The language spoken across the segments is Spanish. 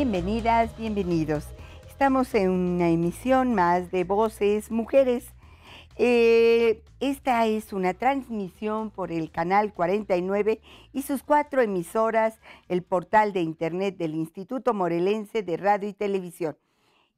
Bienvenidas, bienvenidos. Estamos en una emisión más de Voces Mujeres. Eh, esta es una transmisión por el canal 49 y sus cuatro emisoras, el portal de internet del Instituto Morelense de Radio y Televisión.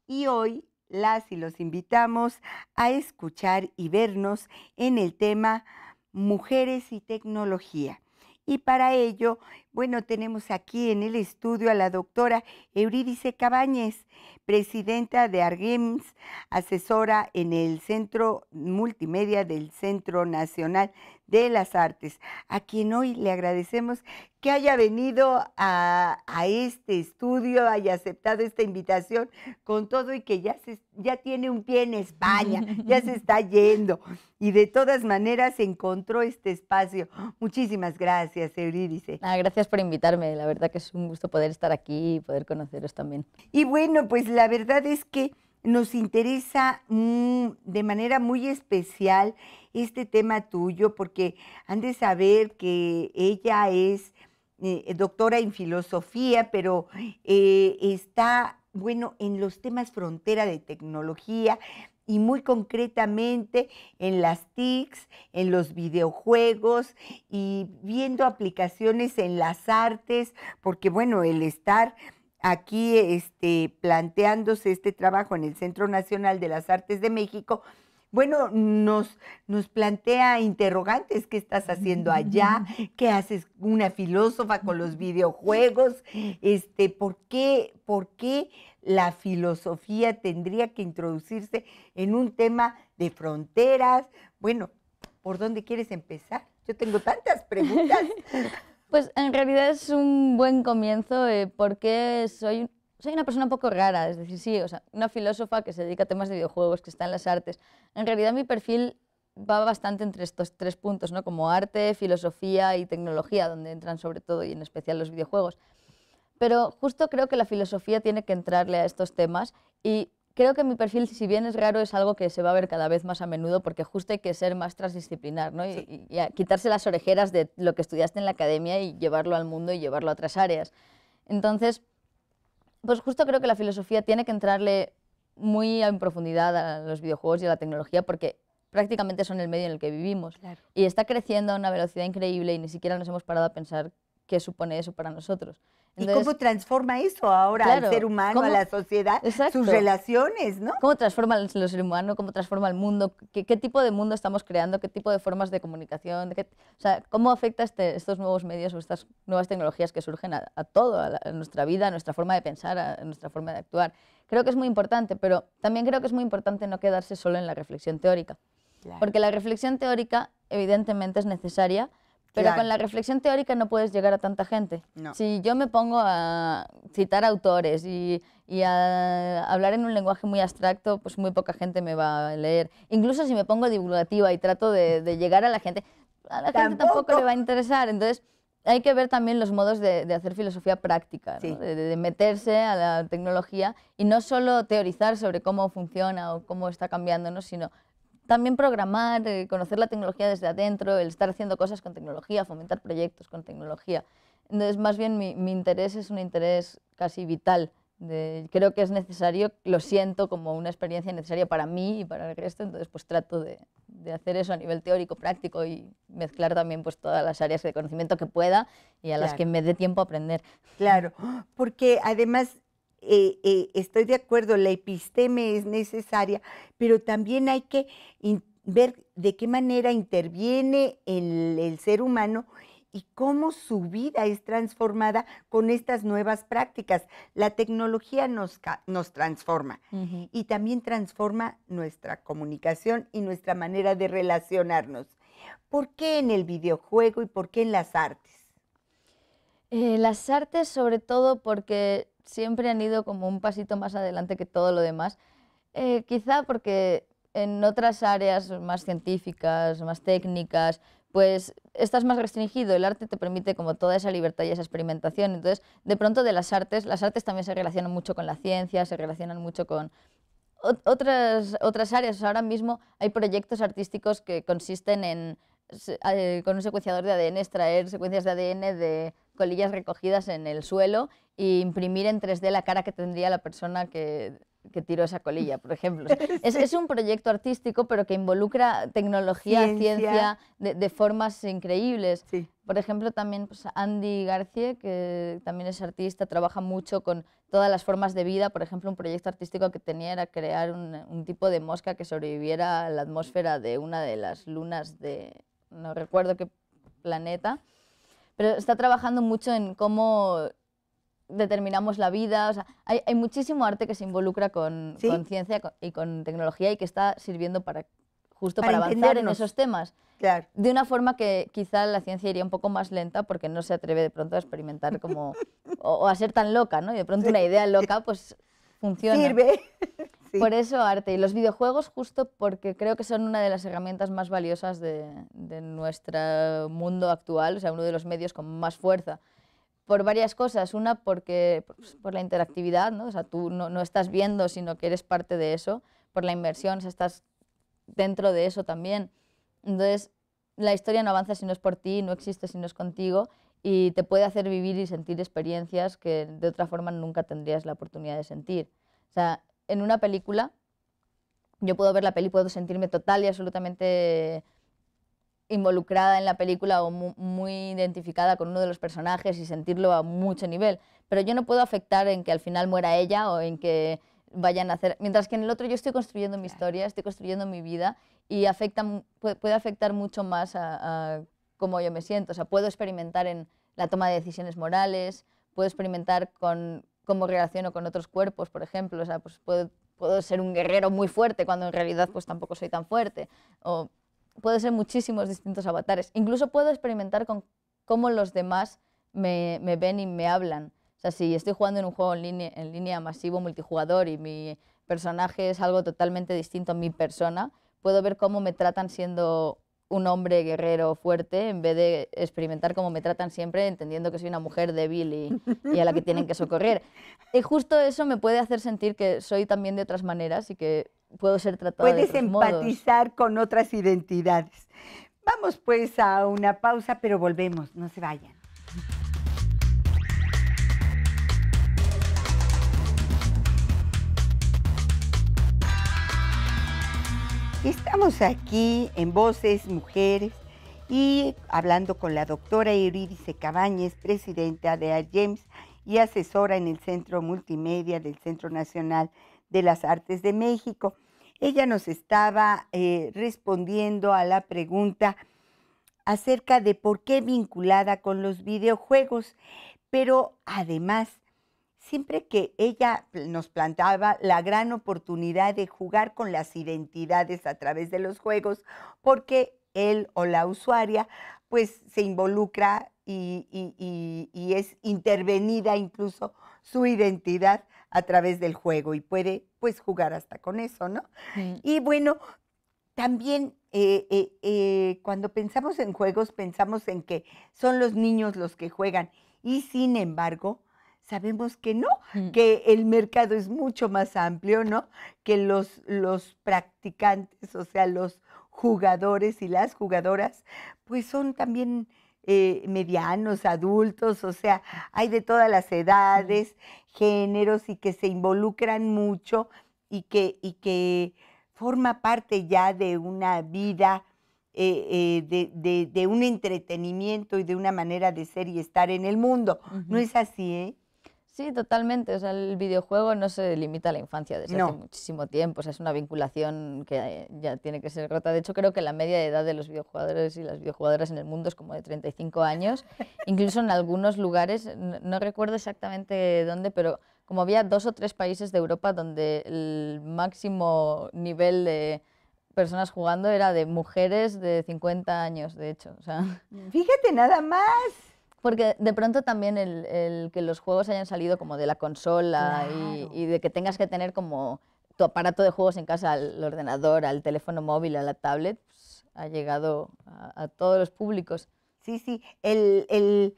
Y hoy las y los invitamos a escuchar y vernos en el tema Mujeres y Tecnología. Y para ello, bueno, tenemos aquí en el estudio a la doctora Eurídice Cabañez, presidenta de ARGEMS, asesora en el Centro Multimedia del Centro Nacional de las Artes, a quien hoy le agradecemos que haya venido a, este estudio, haya aceptado esta invitación con todo y que ya, ya tiene un pie en España, ya se está yendo y de todas maneras encontró este espacio. Muchísimas gracias, Euridice. Ah, gracias por invitarme, la verdad que es un gusto poder estar aquí y poder conoceros también. Y bueno, pues la verdad es que nos interesa mm, de manera muy especial este tema tuyo, porque han de saber que ella es eh, eh, doctora en filosofía, pero eh, está, bueno, en los temas frontera de tecnología y muy concretamente en las TICs, en los videojuegos y viendo aplicaciones en las artes, porque bueno, el estar aquí este, planteándose este trabajo en el Centro Nacional de las Artes de México, bueno, nos, nos plantea interrogantes, ¿qué estás haciendo allá? Mm. ¿Qué haces una filósofa con los videojuegos? Este, ¿por qué, por qué la filosofía tendría que introducirse en un tema de fronteras? Bueno, ¿por dónde quieres empezar? Yo tengo tantas preguntas. Pues en realidad es un buen comienzo eh, porque soy soy una persona un poco rara, es decir, sí, o sea, una filósofa que se dedica a temas de videojuegos, que está en las artes. En realidad mi perfil va bastante entre estos tres puntos, ¿no? Como arte, filosofía y tecnología, donde entran sobre todo y en especial los videojuegos. Pero justo creo que la filosofía tiene que entrarle a estos temas y creo que mi perfil, si bien es raro, es algo que se va a ver cada vez más a menudo porque justo hay que ser más transdisciplinar, ¿no? Y, quitarse las orejeras de lo que estudiaste en la academia y llevarlo al mundo y llevarlo a otras áreas. Entonces, pues justo creo que la filosofía tiene que entrarle muy en profundidad a los videojuegos y a la tecnología porque prácticamente son el medio en el que vivimos. Y está creciendo a una velocidad increíble y ni siquiera nos hemos parado a pensar qué supone eso para nosotros. ¿Y cómo transforma eso ahora al ser humano, a la sociedad, sus relaciones, ¿no? ¿Cómo transforma el, ser humano? ¿Cómo transforma el mundo? ¿Qué, tipo de mundo estamos creando? ¿Qué tipo de formas de comunicación? o sea, ¿cómo afecta este, estos nuevos medios o estas nuevas tecnologías que surgen a, todo, a, nuestra vida, a nuestra forma de pensar, a, nuestra forma de actuar? Creo que es muy importante, pero también creo que es muy importante no quedarse solo en la reflexión teórica. Porque la reflexión teórica evidentemente es necesaria, pero con la reflexión teórica no puedes llegar a tanta gente. Si yo me pongo a citar autores y, a hablar en un lenguaje muy abstracto, pues muy poca gente me va a leer. Incluso si me pongo divulgativa y trato de, llegar a la gente, a la gente tampoco le va a interesar. Entonces, hay que ver también los modos de, hacer filosofía práctica, de, de, meterse a la tecnología y no solo teorizar sobre cómo funciona o cómo está cambiándonos, sino también programar, eh, conocer la tecnología desde adentro, el estar haciendo cosas con tecnología, fomentar proyectos con tecnología. Entonces, más bien mi, interés es un interés casi vital. creo que es necesario, lo siento como una experiencia necesaria para mí y para el resto, entonces pues trato de, de, hacer eso a nivel teórico, práctico y mezclar también pues todas las áreas de conocimiento que pueda y a las que me dé tiempo a aprender. Claro, porque además eh, eh, estoy de acuerdo, la episteme es necesaria, pero también hay que ver de qué manera interviene el, el, ser humano y cómo su vida es transformada con estas nuevas prácticas. La tecnología nos, transforma y también transforma nuestra comunicación y nuestra manera de relacionarnos. ¿Por qué en el videojuego y por qué en las artes? Eh, las artes sobre todo porque siempre han ido como un pasito más adelante que todo lo demás. Eh, quizá porque en otras áreas más científicas, más técnicas, pues estás más restringido. El arte te permite como toda esa libertad y esa experimentación. Entonces, de pronto de las artes, las artes también se relacionan mucho con la ciencia, se relacionan mucho con otras, otras áreas. Ahora mismo hay proyectos artísticos que consisten en eh, con un secuenciador de ADN extraer secuencias de ADN de colillas recogidas en el suelo e imprimir en 3D la cara que tendría la persona que, tiró esa colilla, por ejemplo. es, un proyecto artístico, pero que involucra tecnología, ciencia, de, formas increíbles. Por ejemplo, también pues, Andy García, que también es artista, trabaja mucho con todas las formas de vida. Por ejemplo, un proyecto artístico que tenía era crear un tipo de mosca que sobreviviera a la atmósfera de una de las lunas de, no recuerdo qué planeta pero está trabajando mucho en cómo determinamos la vida. O sea, hay, muchísimo arte que se involucra con, ciencia y con tecnología y que está sirviendo para justo para, avanzar en esos temas. De una forma que quizá la ciencia iría un poco más lenta porque no se atreve de pronto a experimentar como o, o, a ser tan loca, ¿no? Y de pronto una idea loca, pues funciona. Sirve. Por eso arte y los videojuegos justo porque creo que son una de las herramientas más valiosas de, nuestro mundo actual, o sea, uno de los medios con más fuerza por varias cosas. Una, porque pues, por la interactividad, ¿no? O sea, tú no, no, estás viendo, sino que eres parte de eso. Por la inversión, o sea, estás dentro de eso también. Entonces, la historia no avanza si no es por ti, no existe si no es contigo y te puede hacer vivir y sentir experiencias que de otra forma nunca tendrías la oportunidad de sentir. O sea, en una película, yo puedo ver la peli, puedo sentirme total y absolutamente involucrada en la película o muy, identificada con uno de los personajes y sentirlo a mucho nivel. Pero yo no puedo afectar en que al final muera ella o en que vayan a hacer... Mientras que en el otro yo estoy construyendo mi historia, estoy construyendo mi vida y afecta, puede afectar mucho más a cómo yo me siento. O sea, puedo experimentar en la toma de decisiones morales, puedo experimentar con cómo relaciono con otros cuerpos, por ejemplo. O sea, pues puedo, puedo ser un guerrero muy fuerte cuando en realidad pues tampoco soy tan fuerte. O puedo ser muchísimos distintos avatares. Incluso puedo experimentar con cómo los demás me, me ven y me hablan. O sea, si estoy jugando en un juego en línea, en línea masivo multijugador y mi personaje es algo totalmente distinto a mi persona, puedo ver cómo me tratan siendo un hombre guerrero fuerte en vez de experimentar como me tratan siempre, entendiendo que soy una mujer débil y, a la que tienen que socorrer. Y justo eso me puede hacer sentir que soy también de otras maneras y que puedo ser tratada Puedes de otros empatizar con otras identidades. Vamos pues a una pausa, pero volvemos, no se vayan. Estamos aquí en Voces Mujeres y hablando con la doctora Eurídice Cabañez, presidenta de AGEMS y asesora en el Centro Multimedia del Centro Nacional de las Artes de México. Ella nos estaba eh, respondiendo a la pregunta acerca de por qué vinculada con los videojuegos, pero además siempre que ella nos planteaba la gran oportunidad de jugar con las identidades a través de los juegos, porque él o la usuaria pues se involucra y, es intervenida incluso su identidad a través del juego y puede pues jugar hasta con eso, ¿no? Y bueno, también eh, eh, eh, cuando pensamos en juegos pensamos en que son los niños los que juegan y sin embargo sabemos que no, mm. que el mercado es mucho más amplio, ¿no? Que los, los practicantes, o sea, los jugadores y las jugadoras, pues son también eh, medianos, adultos, o sea, hay de todas las mm. edades, géneros y que se involucran mucho y que, y que forma parte ya de una vida, eh, eh, de, de, un entretenimiento y de una manera de ser y estar en el mundo. No es así, ¿eh? Sí, totalmente. O sea, el videojuego no se limita a la infancia desde hace muchísimo tiempo. O sea, es una vinculación que eh, ya tiene que ser rota. De hecho, creo que la media de edad de los videojuegadores y las videojugadoras en el mundo es como de 35 años. Incluso en algunos lugares, no, recuerdo exactamente dónde, pero como había dos o tres países de Europa donde el máximo nivel de personas jugando era de mujeres de 50 años, de hecho. Fíjate nada más. Porque de pronto también el, que los juegos hayan salido como de la consola y, de que tengas que tener como tu aparato de juegos en casa, al ordenador, al teléfono móvil, a la tablet, pues, ha llegado a, a, todos los públicos. Sí, sí, el, el,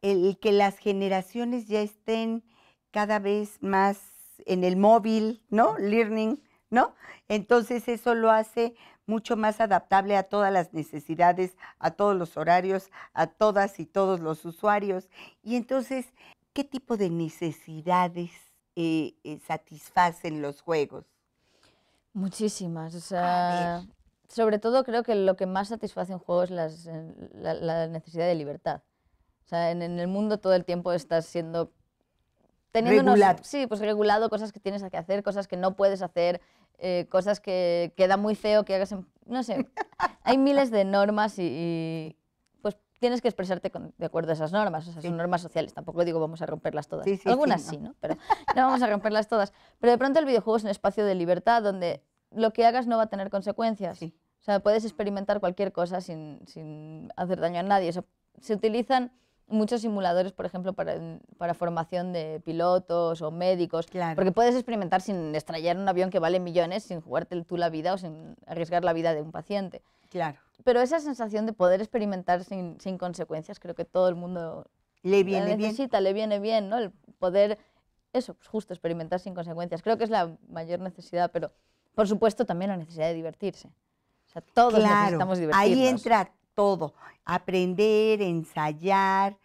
el, que las generaciones ya estén cada vez más en el móvil, ¿no? Learning, ¿no? Entonces eso lo hace mucho más adaptable a todas las necesidades, a todos los horarios, a todas y todos los usuarios. Y entonces, ¿qué tipo de necesidades eh, eh, satisfacen los juegos? Muchísimas. sobre todo creo que lo que más satisface un juegos es la, necesidad de libertad. en, el mundo todo el tiempo estás siendo... Teniendo regulado. sí, pues regulado, cosas que tienes que hacer, cosas que no puedes hacer, eh, cosas que queda muy feo que hagas, en, no sé, hay miles de normas y, pues tienes que expresarte de acuerdo a esas normas, o sea, son normas sociales, tampoco digo vamos a romperlas todas, algunas sí, no. Pero no vamos a romperlas todas, pero de pronto el videojuego es un espacio de libertad donde lo que hagas no va a tener consecuencias, o sea, puedes experimentar cualquier cosa sin, sin hacer daño a nadie, se utilizan muchos simuladores, por ejemplo, para, formación de pilotos o médicos, porque puedes experimentar sin estrellar un avión que vale millones, sin jugarte tú la vida o sin arriesgar la vida de un paciente. Claro. Pero esa sensación de poder experimentar sin, sin consecuencias, creo que todo el mundo le viene la necesita, le viene bien, ¿no? El poder, eso, pues justo, experimentar sin consecuencias. Creo que es la mayor necesidad, pero por supuesto también la necesidad de divertirse. O sea, todos necesitamos divertirnos. Ahí entra todo, aprender, ensayar,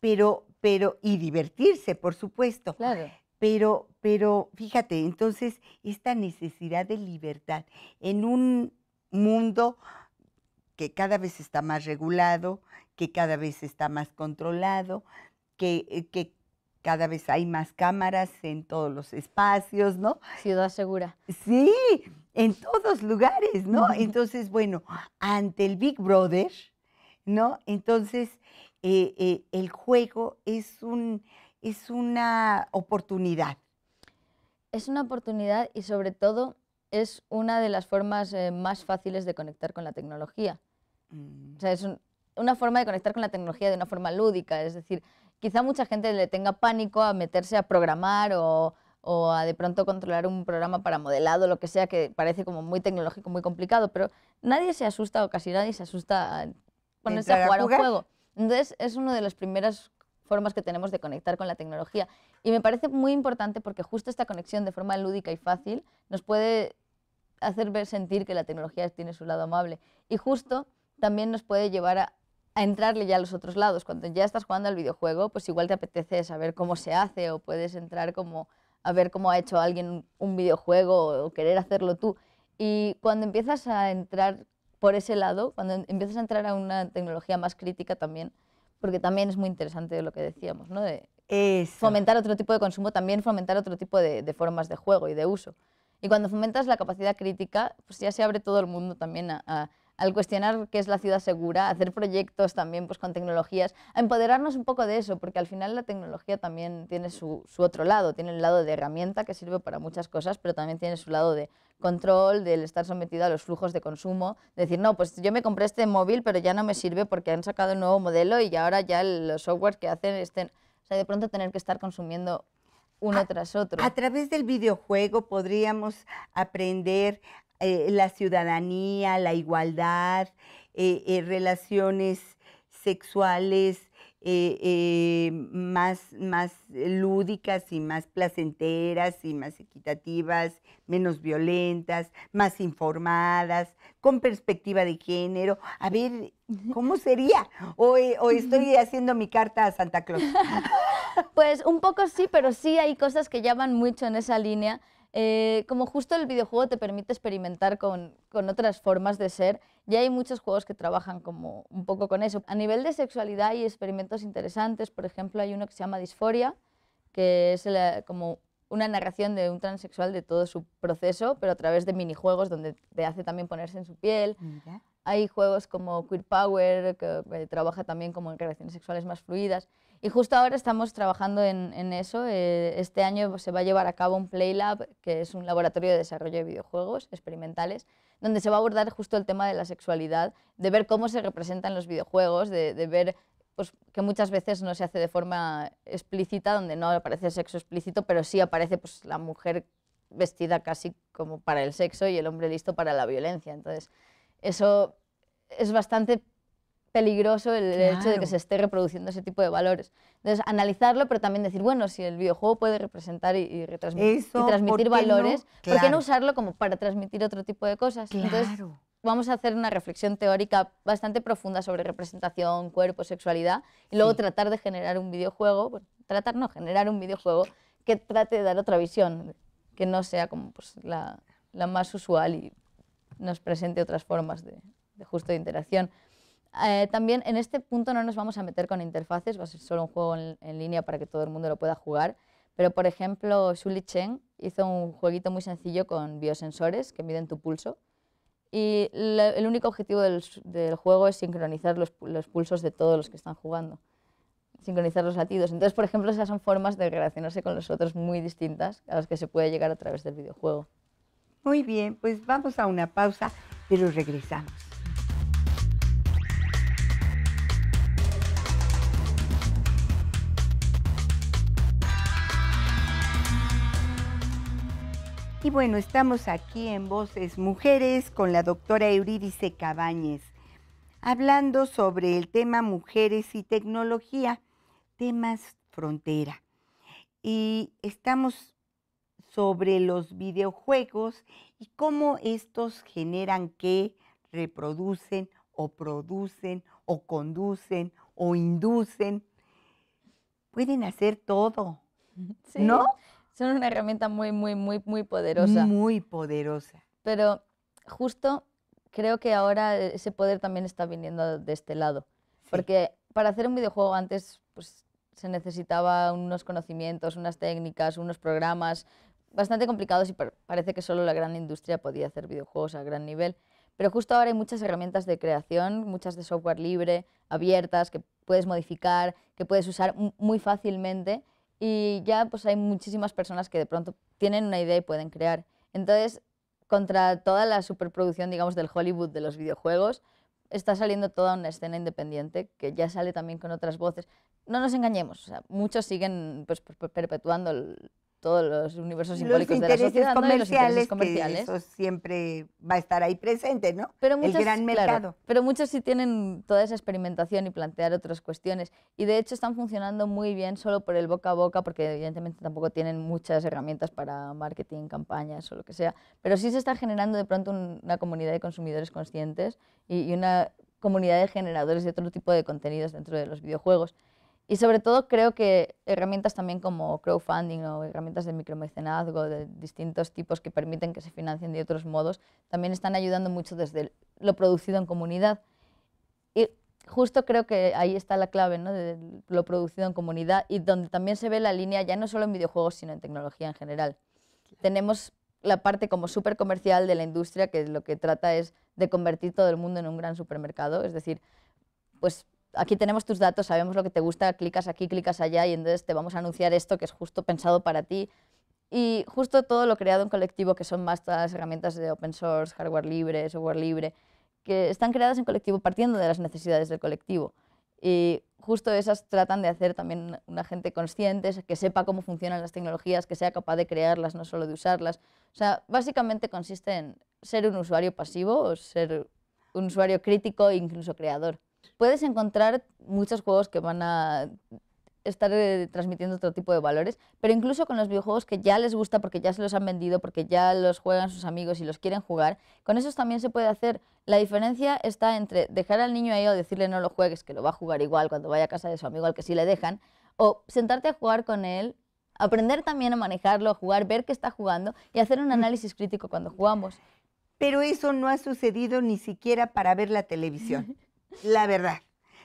pero, pero, y divertirse, por supuesto. Claro. Pero, pero, fíjate, entonces, esta necesidad de libertad en un mundo que cada vez está más regulado, que cada vez está más controlado, que, eh, que cada vez hay más cámaras en todos los espacios, ¿no? Ciudad segura. Sí, en todos lugares, ¿no? Entonces, bueno, ante el Big Brother, ¿no? Entonces, eh, eh, el juego es, un, es una oportunidad. Es una oportunidad y sobre todo es una de las formas eh, más fáciles de conectar con la tecnología. O sea, mm. es una forma de conectar con la tecnología de una forma lúdica, es decir, quizá mucha gente le tenga pánico a meterse a programar o o a de pronto controlar un programa para modelado, lo que sea, que parece como muy tecnológico, muy complicado, pero nadie se asusta o casi nadie se asusta a ponerse a jugar, un juego. Entonces es una de las primeras formas que tenemos de conectar con la tecnología. Y me parece muy importante porque justo esta conexión de forma lúdica y fácil nos puede hacer ver, sentir que la tecnología tiene su lado amable. Y justo también nos puede llevar a, a entrarle ya a los otros lados. Cuando ya estás jugando al videojuego, pues igual te apetece saber cómo se hace o puedes entrar como a ver cómo ha hecho alguien un videojuego o querer hacerlo tú. Y cuando empiezas a entrar por ese lado, cuando em, empiezas a entrar a una tecnología más crítica también, porque también es muy interesante lo que decíamos, ¿no? De fomentar otro tipo de consumo, también fomentar otro tipo de, formas de juego y de uso. Y cuando fomentas la capacidad crítica, pues ya se abre todo el mundo también a al cuestionar qué es la ciudad segura, hacer proyectos también pues, con tecnologías, a empoderarnos un poco de eso, porque al final la tecnología también tiene su, otro lado, tiene el lado de herramienta que sirve para muchas cosas, pero también tiene su lado de control, del estar sometido a los flujos de consumo, decir, no, pues yo me compré este móvil, pero ya no me sirve porque han sacado un nuevo modelo y ahora ya los softwares que hacen estén... O sea, de pronto tener que estar consumiendo uno tras otro. A través del videojuego podríamos aprender eh, la ciudadanía, la igualdad, eh, eh, relaciones sexuales más, más lúdicas y más placenteras y más equitativas, menos violentas, más informadas, con perspectiva de género. A ver, ¿cómo sería? Hoy o estoy haciendo mi carta a Santa Claus. Pues un poco sí, pero sí hay cosas que ya van mucho en esa línea. Eh, como justo el videojuego te permite experimentar con, otras formas de ser, ya hay muchos juegos que trabajan como un poco con eso. A nivel de sexualidad hay experimentos interesantes, por ejemplo hay uno que se llama Disforia, que es como una narración de un transexual de todo su proceso, pero a través de minijuegos donde te hace también ponerse en su piel. Hay juegos como Queer Power, que eh, trabaja también como en relaciones sexuales más fluidas. Y justo ahora estamos trabajando en, eso. Eh, este año se va a llevar a cabo un Playlab, que es un laboratorio de desarrollo de videojuegos experimentales, donde se va a abordar justo el tema de la sexualidad, de ver cómo se representan los videojuegos, de, ver pues, que muchas veces no se hace de forma explícita, donde no aparece sexo explícito, pero sí aparece pues, la mujer vestida casi como para el sexo y el hombre listo para la violencia. Entonces, eso es bastante peligroso el hecho de que se esté reproduciendo ese tipo de valores. Entonces, analizarlo, pero también decir, bueno, si el videojuego puede representar y, transmitir valores, ¿por qué no usarlo como para transmitir otro tipo de cosas? Entonces, vamos a hacer una reflexión teórica bastante profunda sobre representación, cuerpo, sexualidad, y luego tratar de generar un videojuego, tratar no, generar un videojuego que trate de dar otra visión, que no sea como pues, la, la más usual y nos presente otras formas de, justo de interacción. Eh, también en este punto no nos vamos a meter con interfaces, va a ser solo un juego en, línea para que todo el mundo lo pueda jugar. Pero, por ejemplo, Shuli Chen hizo un jueguito muy sencillo con biosensores que miden tu pulso. Y el único objetivo del, juego es sincronizar los, los, pulsos de todos los que están jugando, sincronizar los latidos. Entonces, por ejemplo, esas son formas de relacionarse con los otros muy distintas a las que se puede llegar a través del videojuego. Muy bien, pues vamos a una pausa, pero regresamos. Y bueno, estamos aquí en Voces Mujeres con la doctora Eurídice Cabañez, hablando sobre el tema mujeres y tecnología, temas frontera. Y estamos sobre los videojuegos y cómo estos generan qué, reproducen o producen o conducen o inducen. Pueden hacer todo, ¿no? Son una herramienta muy, muy, muy, muy poderosa. Muy poderosa. Pero justo creo que ahora e-, ese poder también está viniendo de este lado. Porque para hacer un videojuego antes pues, se necesitaba unos conocimientos, unas técnicas, unos programas, bastante complicados y parece que solo la gran industria podía hacer videojuegos a gran nivel. Pero justo ahora hay muchas herramientas de creación, muchas de software libre, abiertas, que puedes modificar, que puedes usar muy fácilmente y ya pues hay muchísimas personas que de pronto tienen una idea y pueden crear. Entonces, contra toda la superproducción, digamos, del Hollywood de los videojuegos, está saliendo toda una escena independiente que ya sale también con otras voces. No nos engañemos, muchos siguen pues, perpetuando todos los universos simbólicos de la sociedad ¿no? y los intereses comerciales. Que eso siempre va a estar ahí presente, ¿no? Pero El gran mercado. pero muchos sí tienen toda esa experimentación y plantear otras cuestiones. Y de hecho están funcionando muy bien solo por el boca a boca, porque evidentemente tampoco tienen muchas herramientas para marketing, campañas o lo que sea. Pero sí se está generando de pronto una comunidad de consumidores conscientes y una comunidad de generadores de otro tipo de contenidos dentro de los videojuegos. Y sobre todo creo que herramientas también como crowdfunding o herramientas de micromecenazgo de distintos tipos que permiten que se financien de otros modos, también están ayudando mucho desde lo producido en comunidad. Y justo creo que ahí está la clave, ¿no? de lo producido en comunidad y donde también se ve la línea ya no solo en videojuegos, sino en tecnología en general. Tenemos la parte como súper comercial de la industria que lo que trata es de convertir todo el mundo en un gran supermercado, es decir, pues aquí tenemos tus datos, sabemos lo que te gusta, clicas aquí, clicas allá y entonces te vamos a anunciar esto que es justo pensado para ti. Y justo todo lo creado en colectivo, que son más todas las herramientas de open source, hardware libre, software libre, que están creadas en colectivo partiendo de las necesidades del colectivo. Y justo esas tratan de hacer también una gente consciente, que sepa cómo funcionan las tecnologías, que sea capaz de crearlas, no solo de usarlas. O sea, básicamente consiste en ser un usuario pasivo o ser un usuario crítico e incluso creador. Puedes encontrar muchos juegos que van a estar eh, transmitiendo otro tipo de valores, pero incluso con los videojuegos que ya les gusta porque ya se los han vendido, porque ya los juegan sus amigos y los quieren jugar, con esos también se puede hacer. La diferencia está entre dejar al niño ahí o decirle no lo juegues, que lo va a jugar igual cuando vaya a casa de su amigo al que sí le dejan, o sentarte a jugar con él, aprender también a manejarlo, a jugar, ver qué está jugando y hacer un mm. análisis crítico cuando jugamos. Pero eso no ha sucedido ni siquiera para ver la televisión. la verdad.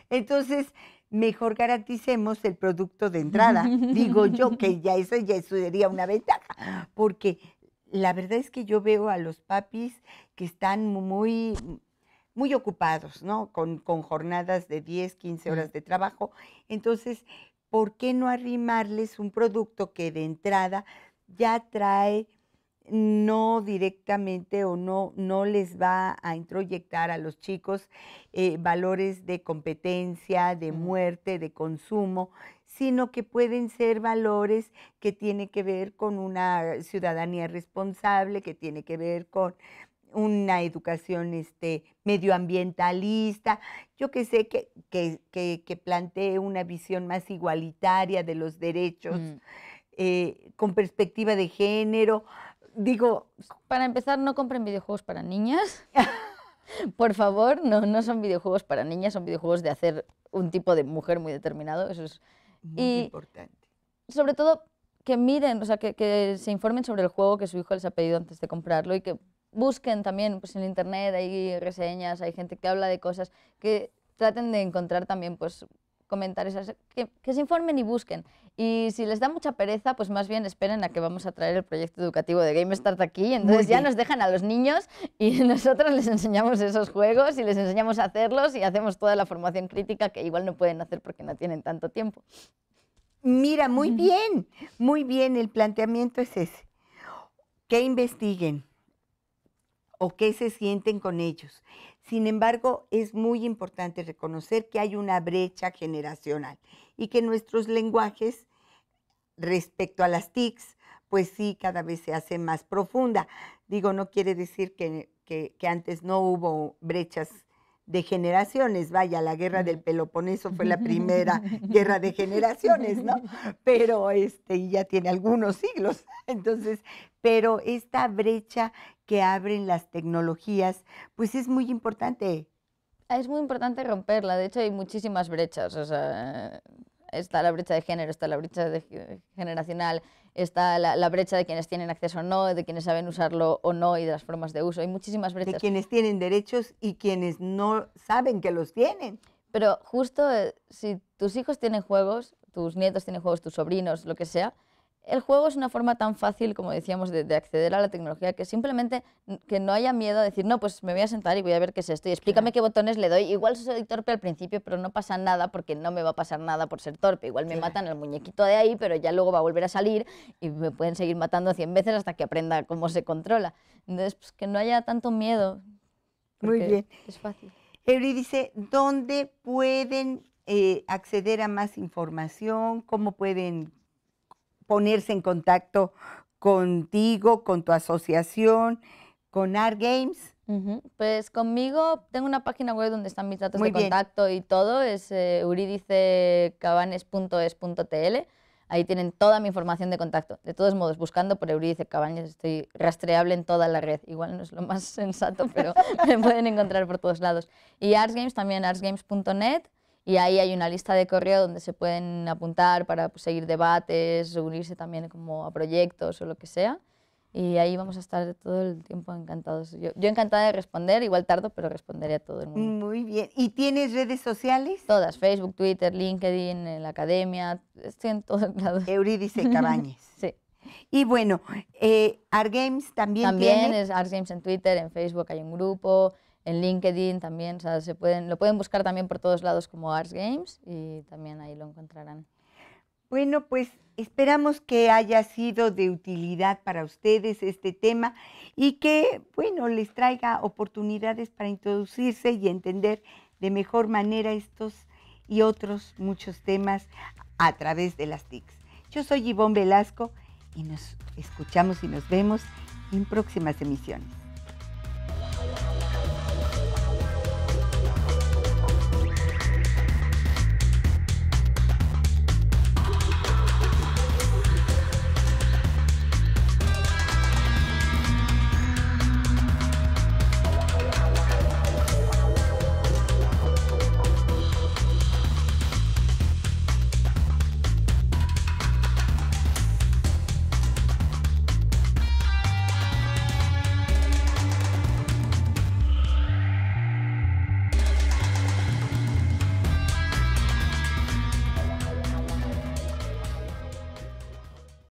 Entonces, mejor garanticemos el producto de entrada. Digo yo que ya eso ya sería una ventaja, porque la verdad es que yo veo a los papis que están muy muy ocupados, ¿no? Con, con jornadas de 10, 15 horas de trabajo. Entonces, ¿por qué no arrimarles un producto que de entrada ya trae no directamente o no, no les va a introyectar a los chicos eh, valores de competencia, de muerte, de consumo, sino que pueden ser valores que tienen que ver con una ciudadanía responsable, que tiene que ver con una educación este, medioambientalista, yo que sé, que, que, plantee una visión más igualitaria de los derechos, mm. eh, con perspectiva de género, digo... Para empezar, no compren videojuegos para niñas. Por favor, no, son videojuegos para niñas, son videojuegos de hacer un tipo de mujer muy determinado. Eso es muy importante. Sobre todo que miren, o sea, que, se informen sobre el juego que su hijo les ha pedido antes de comprarlo y que busquen también, pues en internet hay reseñas, hay gente que habla de cosas, que traten de encontrar también, pues, comentarios, que, que, se informen y busquen. Y si les da mucha pereza, pues más bien esperen a que vamos a traer el proyecto educativo de Game Start aquí. Entonces ya nos dejan a los niños y nosotros les enseñamos esos juegos y les enseñamos a hacerlos y hacemos toda la formación crítica que igual no pueden hacer porque no tienen tanto tiempo. Mira, muy bien, muy bien, el planteamiento es ese. Que investiguen, o qué se sienten con ellos. Sin embargo, es muy importante reconocer que hay una brecha generacional y que nuestros lenguajes respecto a las TICs, pues sí, cada vez se hace más profunda. Digo, no quiere decir que, que antes no hubo brechas de generaciones. Vaya, la guerra del Peloponeso fue la primera guerra de generaciones, ¿no? Pero este, ya tiene algunos siglos. Entonces, pero esta brecha que abren las tecnologías, pues es muy importante. Ah, es muy importante romperla. De hecho, hay muchísimas brechas. O sea, está la brecha de género, está la brecha de, generacional, está la, brecha de quienes tienen acceso o no, de quienes saben usarlo o no y de las formas de uso. Hay muchísimas brechas. De quienes tienen derechos y quienes no saben que los tienen. Pero justo eh, si tus hijos tienen juegos, tus nietos tienen juegos, tus sobrinos, lo que sea, el juego es una forma tan fácil, como decíamos, de, acceder a la tecnología, que simplemente que no haya miedo a decir, no, pues me voy a sentar y voy a ver qué es esto, y explícame qué botones le doy. Igual soy torpe al principio, pero no pasa nada porque no me va a pasar nada por ser torpe. Igual me matan el muñequito de ahí, pero ya luego va a volver a salir y me pueden seguir matando 100 veces hasta que aprenda cómo se controla. Entonces, pues, que no haya tanto miedo. Muy bien. Es fácil. Eury dice, ¿dónde pueden eh, acceder a más información? ¿Cómo pueden ponerse en contacto contigo, con tu asociación, con Art Games? Pues conmigo tengo una página web donde están mis datos de contacto y todo, es eh, euridicecabanes.es.tl. Ahí tienen toda mi información de contacto. De todos modos, buscando por Euridice estoy rastreable en toda la red. Igual no es lo más sensato, pero me pueden encontrar por todos lados. Y Art Games también, artgames.net, y ahí hay una lista de correo donde se pueden apuntar para pues, seguir debates, unirse también como a proyectos o lo que sea. Y ahí vamos a estar todo el tiempo encantados. Yo, yo encantada de responder, igual tardo, pero responderé a todo el mundo. Muy bien. ¿Y tienes redes sociales? Todas, Facebook, Twitter, LinkedIn, en eh, la academia, estoy en todos lados. Eurídice Cabañes. sí. Y bueno, eh, Art Games también. También es Art Games en Twitter, en Facebook hay un grupo, en LinkedIn también, o sea, se pueden, lo pueden buscar también por todos lados como Arts Games y también ahí lo encontrarán. Bueno, pues esperamos que haya sido de utilidad para ustedes este tema y que, bueno, les traiga oportunidades para introducirse y entender de mejor manera estos y otros muchos temas a través de las TICs. Yo soy Ivonne Velasco y nos escuchamos y nos vemos en próximas emisiones.